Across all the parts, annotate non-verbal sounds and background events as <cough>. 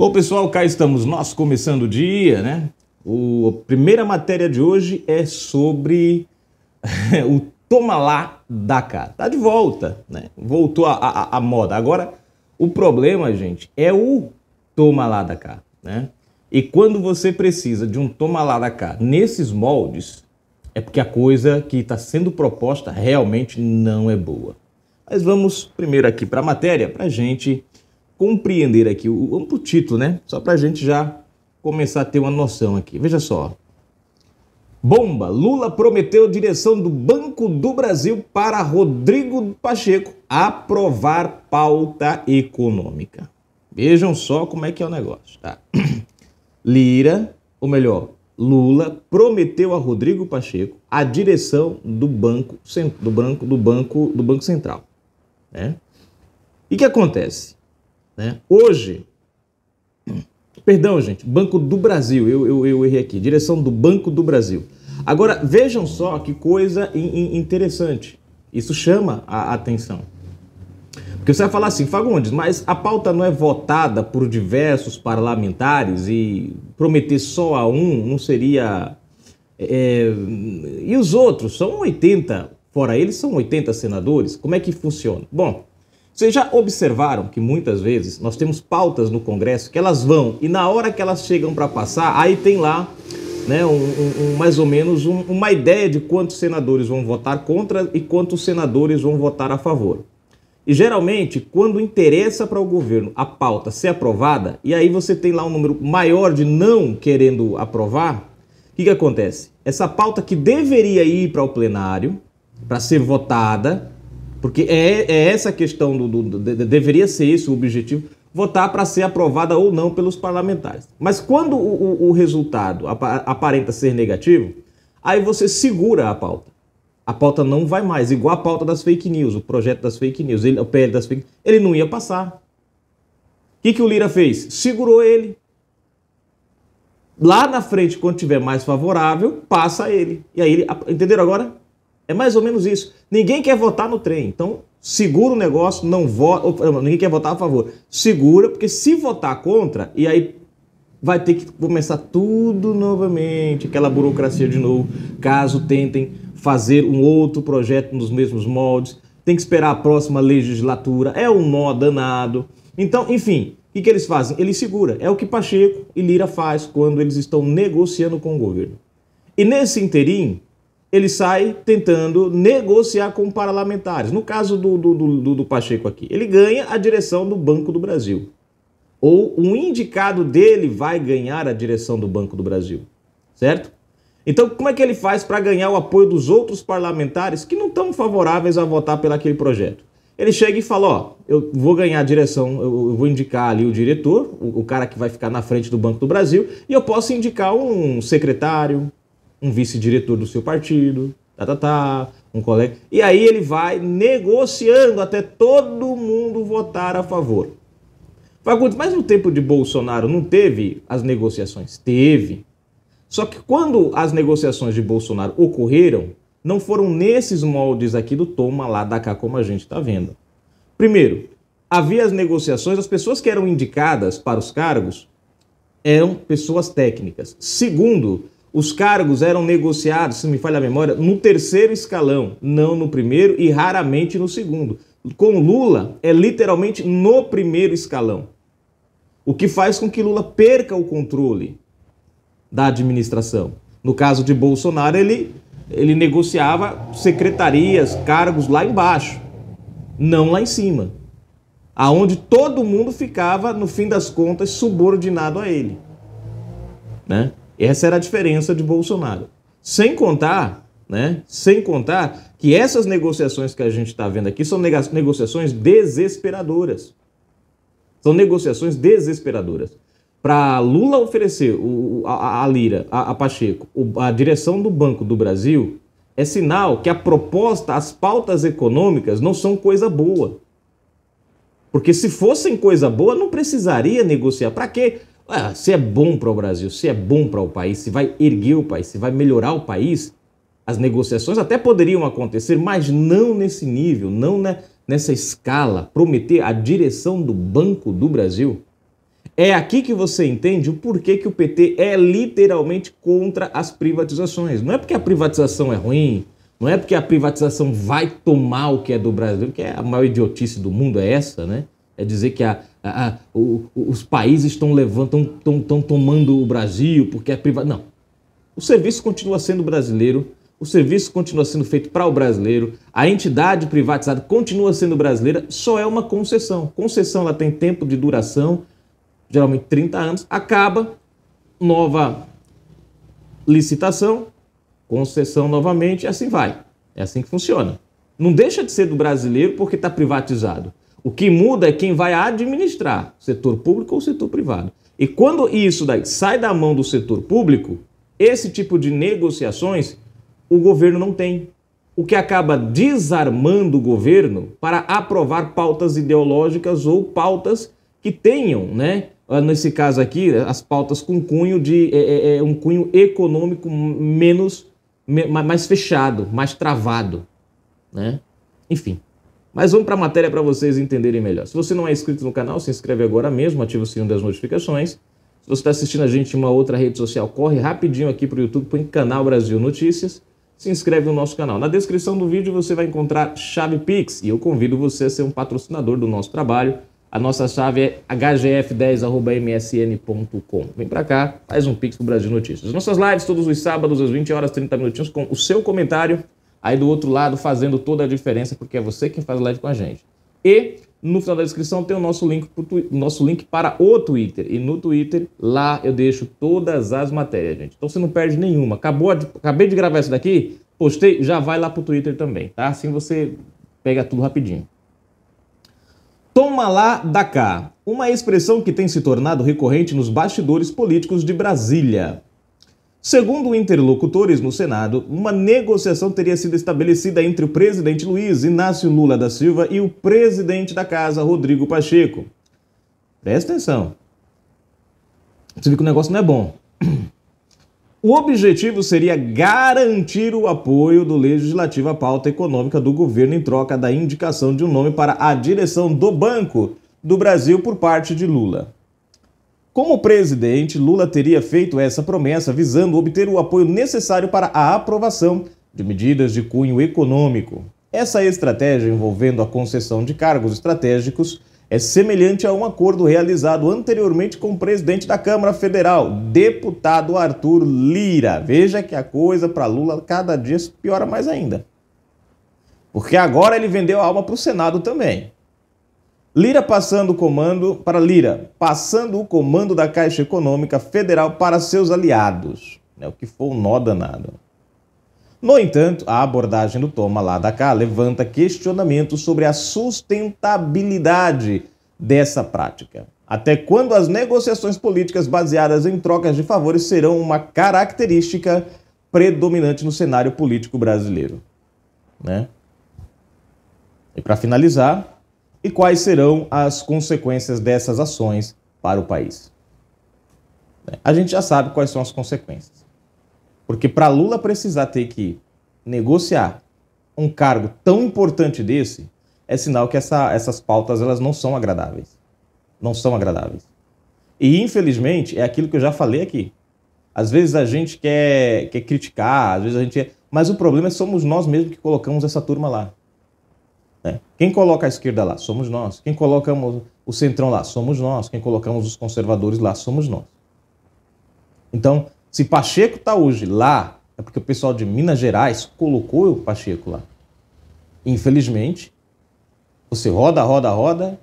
Bom, pessoal, cá estamos nós começando o dia, né? O, a primeira matéria de hoje é sobre <laughs> o toma lá da cá. Tá de volta, né? Voltou a, a, a, moda. Agora, o problema, gente, é o toma lá da cá, né? E quando você precisa de um toma lá da cá nesses moldes, é porque a coisa que está sendo proposta realmente não é boa. Mas vamos primeiro aqui para a matéria para gente compreender aqui o amplo título, né? Só para a gente já começar a ter uma noção aqui. Veja só. Bomba! Lula prometeu direção do Banco do Brasil para Rodrigo Pacheco aprovar pauta econômica. Vejam só como é que é o negócio, tá? <clears throat> Lira, ou melhor, Lula prometeu a Rodrigo Pacheco a direção do banco do banco do banco do banco central, né? E que acontece? Né? Hoje, perdão, gente, Banco do Brasil, eu, eu, eu errei aqui, direção do Banco do Brasil. Agora, vejam só que coisa interessante. Isso chama a atenção. Porque você vai falar assim, Fagundes, mas a pauta não é votada por diversos parlamentares e prometer só a um não seria. É... é e os outros? São 80, fora eles, são 80 senadores. Como é que funciona? Bom, vocês já observaram que muitas vezes nós temos pautas no Congresso que elas vão e na hora que elas chegam para passar, aí tem lá né, um, um, um mais ou menos um, uma ideia de quantos senadores vão votar contra e quantos senadores vão votar a favor. E geralmente, quando interessa para o governo a pauta ser aprovada, e aí você tem lá um número maior de não querendo aprovar, o que, que acontece? Essa pauta que deveria ir para o plenário, para ser votada, porque é, é essa a questão do, do, do de, deveria ser esse o objetivo, votar para ser aprovada ou não pelos parlamentares. Mas quando o, o, o resultado aparenta ser negativo, aí você segura a pauta. A pauta não vai mais, igual a pauta das fake news, o projeto das fake news, ele, o PL das fake news, ele não ia passar. O que, que o Lira fez? Segurou ele. Lá na frente, quando tiver mais favorável, passa ele. E aí, ele, entenderam agora? É mais ou menos isso. Ninguém quer votar no trem, então segura o negócio, não vota. Ninguém quer votar a favor. Segura, porque se votar contra, e aí vai ter que começar tudo novamente, aquela burocracia de novo, caso tentem fazer um outro projeto nos mesmos moldes, tem que esperar a próxima legislatura, é um nó danado. Então, enfim, o que, que eles fazem? Eles segura. É o que Pacheco e Lira faz quando eles estão negociando com o governo. E nesse interim, ele sai tentando negociar com parlamentares. No caso do, do, do, do, Pacheco aqui, ele ganha a direção do Banco do Brasil. Ou um indicado dele vai ganhar a direção do Banco do Brasil, certo? Então, como é que ele faz para ganhar o apoio dos outros parlamentares que não estão favoráveis a votar pelaquele projeto? Ele chega e fala: Ó, eu vou ganhar a direção, eu vou indicar ali o diretor, o, o cara que vai ficar na frente do Banco do Brasil, e eu posso indicar um secretário, um vice-diretor do seu partido, tá, tá, tá, um colega. E aí ele vai negociando até todo mundo votar a favor. Fagundes, mas no tempo de Bolsonaro não teve as negociações? Teve. Só que quando as negociações de Bolsonaro ocorreram, não foram nesses moldes aqui do toma lá da cá, como a gente está vendo. Primeiro, havia as negociações, as pessoas que eram indicadas para os cargos eram pessoas técnicas. Segundo, os cargos eram negociados, se me falha a memória, no terceiro escalão, não no primeiro e raramente no segundo. Com Lula, é literalmente no primeiro escalão. O que faz com que Lula perca o controle da administração. No caso de Bolsonaro, ele, ele negociava secretarias, cargos lá embaixo, não lá em cima. Aonde todo mundo ficava, no fim das contas, subordinado a ele. Né? Essa era a diferença de Bolsonaro. Sem contar, né? Sem contar que essas negociações que a gente está vendo aqui são negociações desesperadoras. São negociações desesperadoras. Para Lula oferecer o, a, a, Lira, a, a Pacheco, o, a direção do Banco do Brasil, é sinal que a proposta, as pautas econômicas não são coisa boa. Porque se fossem coisa boa, não precisaria negociar. Para quê? Ah, se é bom para o Brasil, se é bom para o país, se vai erguer o país, se vai melhorar o país, as negociações até poderiam acontecer, mas não nesse nível, não na, né, nessa escala. Prometer a direção do Banco do Brasil. É aqui que você entende o porquê que o PT é literalmente contra as privatizações. Não é porque a privatização é ruim, não é porque a privatização vai tomar o que é do Brasil, que é a maior idiotice do mundo é essa, né? é dizer que a, a, a, o, os países estão levando, estão tomando o Brasil porque é privado. Não. O serviço continua sendo brasileiro, o serviço continua sendo feito para o brasileiro, a entidade privatizada continua sendo brasileira, só é uma concessão. Concessão ela tem tempo de duração, geralmente 30 anos, acaba, nova licitação, concessão novamente, e assim vai. É assim que funciona. Não deixa de ser do brasileiro porque está privatizado. O que muda é quem vai administrar, setor público ou setor privado. E quando isso daí sai da mão do setor público, esse tipo de negociações o governo não tem. O que acaba desarmando o governo para aprovar pautas ideológicas ou pautas que tenham, né? Ah, nesse caso aqui, as pautas com cunho de é, é, é um cunho econômico menos mais fechado, mais travado, né? Enfim. Mas vamos para a matéria para vocês entenderem melhor. Se você não é inscrito no canal, se inscreve agora mesmo, ativa o sininho das notificações. Se você está assistindo a gente em uma outra rede social, corre rapidinho aqui para o YouTube, põe Canal Brasil Notícias, se inscreve no nosso canal. Na descrição do vídeo você vai encontrar chave Pix e eu convido você a ser um patrocinador do nosso trabalho. A nossa chave é hgf10.msn.com. Vem para cá, faz um Pix para Brasil Notícias. Nossas lives todos os sábados às 20 horas 30 minutinhos com o seu comentário aí do outro lado fazendo toda a diferença, porque é você quem faz o com a gente. E no final da descrição tem o nosso link, pro, nosso link para o Twitter. E no Twitter, lá eu deixo todas as matérias, gente. Então você não perde nenhuma. Acabou de, acabei de gravar isso daqui, postei, já vai lá para o Twitter também, tá? Assim você pega tudo rapidinho. Toma lá da cá. Uma expressão que tem se tornado recorrente nos bastidores políticos de Brasília. Segundo interlocutores no Senado, uma negociação teria sido estabelecida entre o presidente Luiz Inácio Lula da Silva e o presidente da casa, Rodrigo Pacheco. Presta atenção. Você viu que o negócio não é bom. <clears throat> O objetivo seria garantir o apoio do legislativo à pauta econômica do governo em troca da indicação de um nome para a direção do Banco do Brasil por parte de Lula. Como presidente, Lula teria feito essa promessa visando obter o apoio necessário para a aprovação de medidas de cunho econômico. Essa estratégia envolvendo a concessão de cargos estratégicos é semelhante a um acordo realizado anteriormente com o presidente da Câmara Federal, deputado Arthur Lira. Veja que a coisa para Lula cada dia piora mais ainda. Porque agora ele vendeu a alma para o Senado também. Lira passando o comando para Lira, passando o comando da Caixa Econômica Federal para seus aliados, né, o que foi um nó danado. No entanto, a abordagem do toma lá da cá levanta questionamentos sobre a sustentabilidade dessa prática. Até quando as negociações políticas baseadas em trocas de favores serão uma característica predominante no cenário político brasileiro, né? E para finalizar, e quais serão as consequências dessas ações para o país. A gente já sabe quais são as consequências. Porque para Lula precisar ter que negociar um cargo tão importante desse, é sinal que essa, essas pautas elas não são agradáveis. Não são agradáveis. E infelizmente é aquilo que eu já falei aqui. Às vezes a gente quer, quer criticar, às vezes a gente. Mas o problema é que somos nós mesmos que colocamos essa turma lá. Né? Quem coloca a esquerda lá? Somos nós. Quem colocamos o centrão lá? Somos nós. Quem colocamos os conservadores lá? Somos nós. Então, se Pacheco está hoje lá, é porque o pessoal de Minas Gerais colocou o Pacheco lá. Infelizmente, você roda, roda, roda,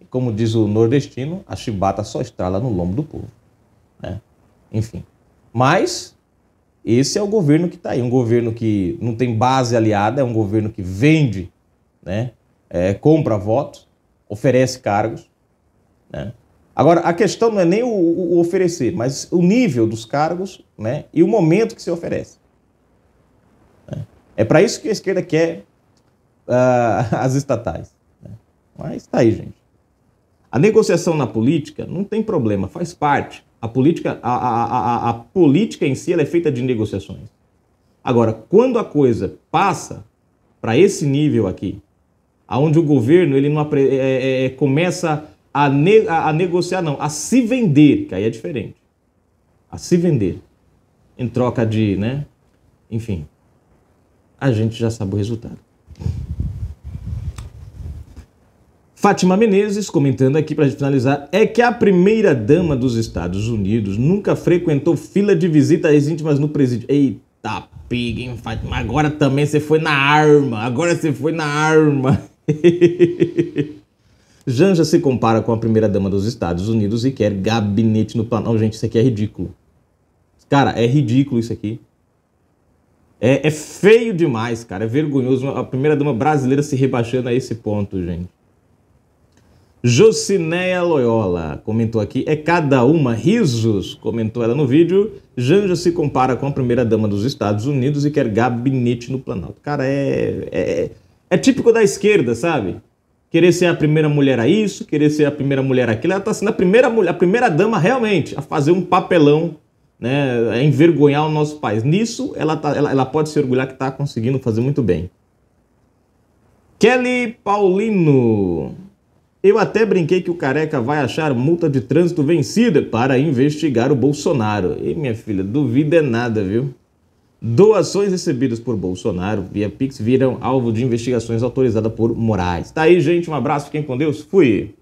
e como diz o nordestino, a chibata só estrala no lombo do povo. Né? Enfim. Mas esse é o governo que está aí. Um governo que não tem base aliada, é um governo que vende né? É, compra votos, oferece cargos. Né? Agora, a questão não é nem o, o, oferecer, mas o nível dos cargos né? e o momento que se oferece. Né? É para isso que a esquerda quer uh, <laughs> as estatais. Né? Mas está aí, gente. A negociação na política não tem problema, faz parte. A política, a, a, a, a política em si é feita de negociações. Agora, quando a coisa passa para esse nível aqui, aonde o governo ele não é, é, é, começa a, ne, a, negociar, não, a se vender, que aí é diferente. A se vender. Em troca de, né? Enfim, a gente já sabe o resultado. Fátima Menezes, comentando aqui para finalizar, é que a primeira dama dos Estados Unidos nunca frequentou fila de visitas íntimas no presídio. Eita, pig, hein, Fátima? Agora também você foi na arma. Agora você foi na arma. <laughs> Janja se compara com a primeira-dama dos Estados Unidos e quer gabinete no Planalto. Gente, isso aqui é ridículo. Cara, é ridículo isso aqui. É, é feio demais, cara. É vergonhoso a primeira-dama brasileira se rebaixando a esse ponto, gente. Jocineia Loyola comentou aqui, é cada uma risos, comentou ela no vídeo. Janja se compara com a primeira-dama dos Estados Unidos e quer gabinete no Planalto. Cara, é, é, é é típico da esquerda, sabe? Querer ser a primeira mulher a isso, querer ser a primeira mulher aquilo. Ela está sendo a primeira mulher, a primeira dama realmente a fazer um papelão, né? A envergonhar o nosso país. Nisso, ela, tá, ela, ela pode se orgulhar que está conseguindo fazer muito bem. Kelly Paulino. Eu até brinquei que o careca vai achar multa de trânsito vencida para investigar o Bolsonaro. E minha filha, duvida é nada, viu? Doações recebidas por Bolsonaro via Pix viram alvo de investigações autorizadas por Moraes. Tá aí, gente. Um abraço. Fiquem com Deus. Fui.